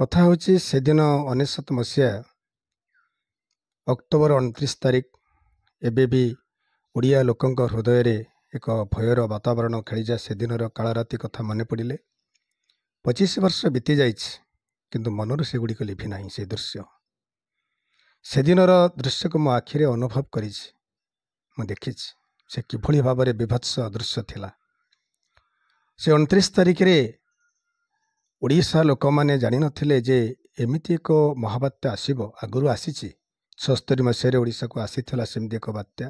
କଥା ହେଉଛି ସେଦିନ ଅନେଶତ ମସିହା ଅକ୍ଟୋବର ଅଣତିରିଶ ତାରିଖ ଏବେ ବି ଓଡ଼ିଆ ଲୋକଙ୍କ ହୃଦୟରେ ଏକ ଭୟର ବାତାବରଣ ଖେଳିଯାଏ ସେଦିନର କାଳରାତି କଥା ମନେ ପଡ଼ିଲେ ପଚିଶ ବର୍ଷ ବିତିଯାଇଛି କିନ୍ତୁ ମନରୁ ସେଗୁଡ଼ିକ ଲିଭି ନାହିଁ ସେ ଦୃଶ୍ୟ ସେଦିନର ଦୃଶ୍ୟକୁ ମୁଁ ଆଖିରେ ଅନୁଭବ କରିଛି ମୁଁ ଦେଖିଛି ସେ କିଭଳି ଭାବରେ ବିଭତ୍ସ ଦୃଶ୍ୟ ଥିଲା ସେ ଅଣତିରିଶ ତାରିଖରେ ଓଡ଼ିଶା ଲୋକମାନେ ଜାଣିନଥିଲେ ଯେ ଏମିତି ଏକ ମହାବାତ୍ୟା ଆସିବ ଆଗରୁ ଆସିଛି ସତସ୍ତରୀ ମସିହାରେ ଓଡ଼ିଶାକୁ ଆସିଥିଲା ସେମିତି ଏକ ବାତ୍ୟା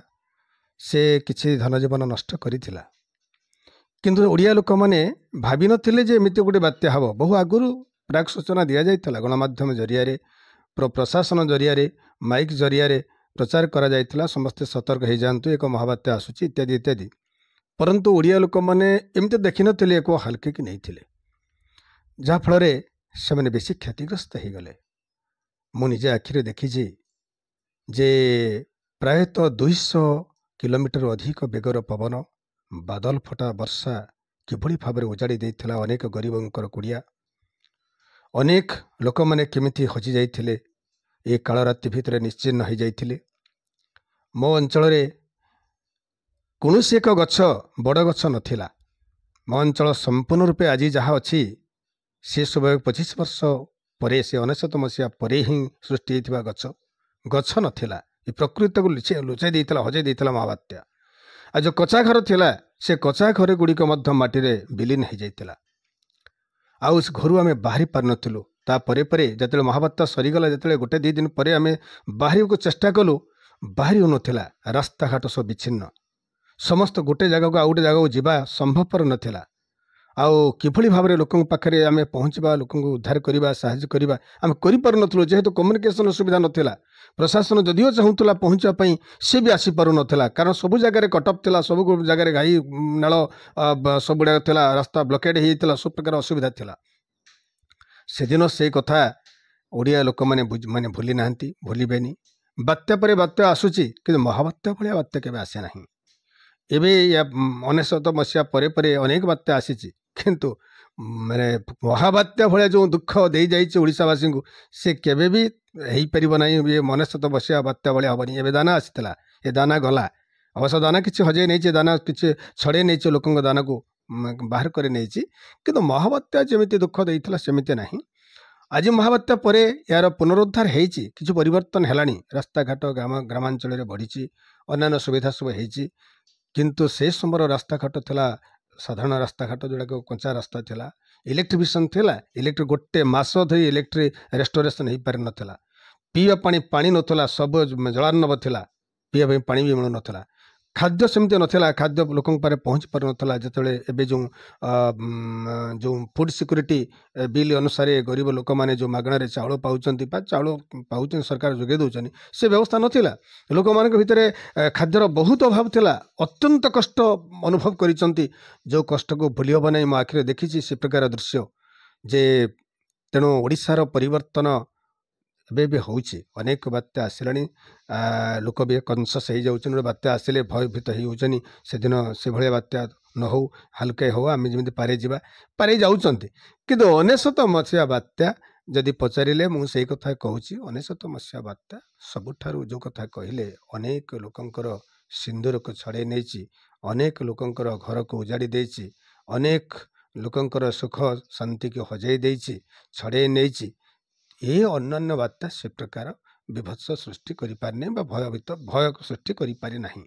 ସେ କିଛି ଧନଜୀବନ ନଷ୍ଟ କରିଥିଲା କିନ୍ତୁ ଓଡ଼ିଆ ଲୋକମାନେ ଭାବିନଥିଲେ ଯେ ଏମିତି ଗୋଟେ ବାତ୍ୟା ହେବ ବହୁ ଆଗରୁ ପ୍ରାକ୍ ସୂଚନା ଦିଆଯାଇଥିଲା ଗଣମାଧ୍ୟମ ଜରିଆରେ ପ୍ରଶାସନ ଜରିଆରେ ମାଇକ୍ ଜରିଆରେ ପ୍ରଚାର କରାଯାଇଥିଲା ସମସ୍ତେ ସତର୍କ ହୋଇଯାଆନ୍ତୁ ଏକ ମହାବାତ୍ୟା ଆସୁଛି ଇତ୍ୟାଦି ଇତ୍ୟାଦି ପରନ୍ତୁ ଓଡ଼ିଆ ଲୋକମାନେ ଏମିତି ଦେଖିନଥିଲେ ଏକ ହାଲକିକି ନେଇଥିଲେ ଯାହାଫଳରେ ସେମାନେ ବେଶୀ କ୍ଷତିଗ୍ରସ୍ତ ହୋଇଗଲେ ମୁଁ ନିଜେ ଆଖିରେ ଦେଖିଛି ଯେ ପ୍ରାୟତଃ ଦୁଇଶହ କିଲୋମିଟର ଅଧିକ ବେଗର ପବନ ବାଦଲ ଫଟା ବର୍ଷା କିଭଳି ଭାବରେ ଉଜାଡ଼ି ଦେଇଥିଲା ଅନେକ ଗରିବଙ୍କର କୁଡ଼ିଆ ଅନେକ ଲୋକମାନେ କେମିତି ହଜିଯାଇଥିଲେ ଏ କାଳରାତି ଭିତରେ ନିଶ୍ଚିହ୍ନ ହୋଇଯାଇଥିଲେ ମୋ ଅଞ୍ଚଳରେ କୌଣସି ଏକ ଗଛ ବଡ଼ ଗଛ ନଥିଲା ମୋ ଅଞ୍ଚଳ ସମ୍ପୂର୍ଣ୍ଣ ରୂପେ ଆଜି ଯାହା ଅଛି ସେ ସ୍ୱଭାବ ପଚିଶ ବର୍ଷ ପରେ ସେ ଅନେଶତ ମସିହା ପରେ ହିଁ ସୃଷ୍ଟି ହୋଇଥିବା ଗଛ ଗଛ ନଥିଲା ଏ ପ୍ରକୃତିକୁ ଲୁଚେ ଲୁଚାଇ ଦେଇଥିଲା ହଜାଇ ଦେଇଥିଲା ମହାବାତ୍ୟା ଆଉ ଯେଉଁ କଚା ଘର ଥିଲା ସେ କଚା ଘର ଗୁଡ଼ିକ ମଧ୍ୟ ମାଟିରେ ବିଲିନ ହୋଇଯାଇଥିଲା ଆଉ ସେ ଘରୁ ଆମେ ବାହାରି ପାରିନଥିଲୁ ତାପରେ ପରେ ଯେତେବେଳେ ମହାବାତ୍ୟା ସରିଗଲା ଯେତେବେଳେ ଗୋଟେ ଦୁଇ ଦିନ ପରେ ଆମେ ବାହାରିବାକୁ ଚେଷ୍ଟା କଲୁ ବାହାରି ହେଉନଥିଲା ରାସ୍ତାଘାଟ ସବୁ ବିଚ୍ଛିନ୍ନ ସମସ୍ତ ଗୋଟେ ଜାଗାକୁ ଆଉ ଗୋଟେ ଜାଗାକୁ ଯିବା ସମ୍ଭବପର ନଥିଲା ଆଉ କିଭଳି ଭାବରେ ଲୋକଙ୍କ ପାଖରେ ଆମେ ପହଞ୍ଚିବା ଲୋକଙ୍କୁ ଉଦ୍ଧାର କରିବା ସାହାଯ୍ୟ କରିବା ଆମେ କରିପାରୁନଥିଲୁ ଯେହେତୁ କମ୍ୟୁନିକେସନ ସୁବିଧା ନଥିଲା ପ୍ରଶାସନ ଯଦିଓ ଚାହୁଁଥିଲା ପହଞ୍ଚିବା ପାଇଁ ସେ ବି ଆସିପାରୁନଥିଲା କାରଣ ସବୁ ଜାଗାରେ କଟକ ଥିଲା ସବୁ ଜାଗାରେ ଗାଈ ନାଳ ସବୁଗୁଡ଼ାକ ଥିଲା ରାସ୍ତା ବ୍ଲକେଡ଼୍ ହୋଇଯାଇଥିଲା ସବୁ ପ୍ରକାର ଅସୁବିଧା ଥିଲା ସେଦିନ ସେ କଥା ଓଡ଼ିଆ ଲୋକମାନେ ମାନେ ଭୁଲି ନାହାନ୍ତି ଭୁଲିବେନି ବାତ୍ୟା ପରେ ବାତ୍ୟା ଆସୁଛି କିନ୍ତୁ ମହାବାତ୍ୟା ଭଳିଆ ବାତ୍ୟା କେବେ ଆସେ ନାହିଁ ଏବେ ଅନେଶତ ମସିହା ପରେ ପରେ ଅନେକ ବାତ୍ୟା ଆସିଛି କିନ୍ତୁ ମାନେ ମହାବାତ୍ୟା ଭଳିଆ ଯେଉଁ ଦୁଃଖ ଦେଇଯାଇଛି ଓଡ଼ିଶାବାସୀଙ୍କୁ ସେ କେବେ ବି ହେଇପାରିବ ନାହିଁ ଏ ମନସ୍ତତ୍ଵ ବସିବା ବାତ୍ୟା ଭଳିଆ ହେବନି ଏବେ ଦାନା ଆସିଥିଲା ଏ ଦାନା ଗଲା ଅବଶ୍ୟ ଦାନା କିଛି ହଜେଇ ନେଇଛି ଦାନା କିଛି ଛଡ଼େଇ ନେଇଛି ଲୋକଙ୍କ ଦାନାକୁ ବାହାର କରି ନେଇଛି କିନ୍ତୁ ମହାବାତ୍ୟା ଯେମିତି ଦୁଃଖ ଦେଇଥିଲା ସେମିତି ନାହିଁ ଆଜି ମହାବାତ୍ୟା ପରେ ଏହାର ପୁନରୁଦ୍ଧାର ହେଇଛି କିଛି ପରିବର୍ତ୍ତନ ହେଲାଣି ରାସ୍ତାଘାଟ ଗ୍ରାମ ଗ୍ରାମାଞ୍ଚଳରେ ବଢ଼ିଛି ଅନ୍ୟାନ୍ୟ ସୁବିଧା ସବୁ ହେଇଛି କିନ୍ତୁ ସେ ସମୟର ରାସ୍ତାଘାଟ ଥିଲା ସାଧାରଣ ରାସ୍ତାଘାଟ ଯେଉଁଟାକି କଞ୍ଚା ରାସ୍ତା ଥିଲା ଇଲେକ୍ଟ୍ରିସିଆନ୍ ଥିଲା ଇଲେକ୍ଟ୍ରି ଗୋଟେ ମାସ ଧରି ଇଲେକ୍ଟ୍ରି ରେଷ୍ଟୋରେସନ୍ ହେଇପାରିନଥିଲା ପିଇବା ପାଣି ପାଣି ନଥିଲା ସବୁ ଜଳାର୍ଣ୍ଣବ ଥିଲା ପିଇବା ପାଇଁ ପାଣି ବି ମିଳୁନଥିଲା ଖାଦ୍ୟ ସେମିତି ନଥିଲା ଖାଦ୍ୟ ଲୋକଙ୍କ ପାଖରେ ପହଞ୍ଚି ପାରୁନଥିଲା ଯେତେବେଳେ ଏବେ ଯେଉଁ ଯେଉଁ ଫୁଡ଼୍ ସିକ୍ୟୁରିଟି ବିଲ୍ ଅନୁସାରେ ଗରିବ ଲୋକମାନେ ଯେଉଁ ମାଗଣାରେ ଚାଉଳ ପାଉଛନ୍ତି ବା ଚାଉଳ ପାଉଛନ୍ତି ସରକାର ଯୋଗାଇ ଦେଉଛନ୍ତି ସେ ବ୍ୟବସ୍ଥା ନଥିଲା ଲୋକମାନଙ୍କ ଭିତରେ ଖାଦ୍ୟର ବହୁତ ଅଭାବ ଥିଲା ଅତ୍ୟନ୍ତ କଷ୍ଟ ଅନୁଭବ କରିଛନ୍ତି ଯେଉଁ କଷ୍ଟକୁ ଭୁଲି ହେବ ନାହିଁ ମୋ ଆଖିରେ ଦେଖିଛି ସେ ପ୍ରକାର ଦୃଶ୍ୟ ଯେ ତେଣୁ ଓଡ଼ିଶାର ପରିବର୍ତ୍ତନ ଏବେ ବି ହେଉଛି ଅନେକ ବାତ୍ୟା ଆସିଲାଣି ଲୋକ ବି କନସସ୍ ହେଇଯାଉଛନ୍ତି ଗୋଟେ ବାତ୍ୟା ଆସିଲେ ଭୟଭୀତ ହେଇଯାଉଛନ୍ତି ସେଦିନ ସେଭଳିଆ ବାତ୍ୟା ନ ହେଉ ହାଲକା ହେଉ ଆମେ ଯେମିତି ପାରେ ଯିବା ପାରେ ଯାଉଛନ୍ତି କିନ୍ତୁ ଅନେଶତ ମସିହା ବାତ୍ୟା ଯଦି ପଚାରିଲେ ମୁଁ ସେଇ କଥା କହୁଛି ଅନେଶତ ମସିହା ବାତ୍ୟା ସବୁଠାରୁ ଯେଉଁ କଥା କହିଲେ ଅନେକ ଲୋକଙ୍କର ସିନ୍ଦୁରକୁ ଛଡ଼େଇ ନେଇଛି ଅନେକ ଲୋକଙ୍କର ଘରକୁ ଉଜାଡ଼ି ଦେଇଛି ଅନେକ ଲୋକଙ୍କର ସୁଖ ଶାନ୍ତିକୁ ହଜାଇ ଦେଇଛି ଛଡ଼େଇ ନେଇଛି ଏହି ଅନ୍ୟାନ୍ୟ ବାତ୍ୟା ସେ ପ୍ରକାର ବିଭତ୍ସ ସୃଷ୍ଟି କରିପାରିନାହିଁ ବା ଭୟଭୀତ ଭୟ ସୃଷ୍ଟି କରିପାରିନାହିଁ